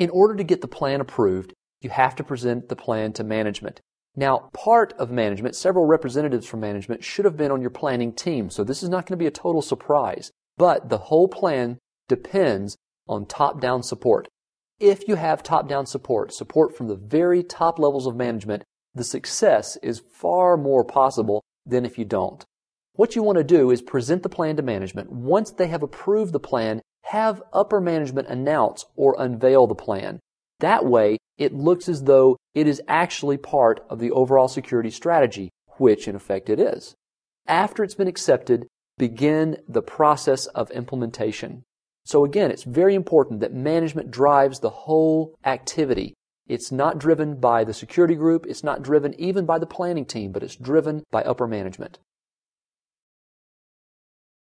In order to get the plan approved, you have to present the plan to management. Now, part of management, several representatives from management should have been on your planning team, so this is not going to be a total surprise. But the whole plan depends on top down support. If you have top down support, support from the very top levels of management, the success is far more possible than if you don't. What you want to do is present the plan to management. Once they have approved the plan, have upper management announce or unveil the plan. That way, it looks as though it is actually part of the overall security strategy, which in effect it is. After it's been accepted, begin the process of implementation. So again, it's very important that management drives the whole activity. It's not driven by the security group, it's not driven even by the planning team, but it's driven by upper management.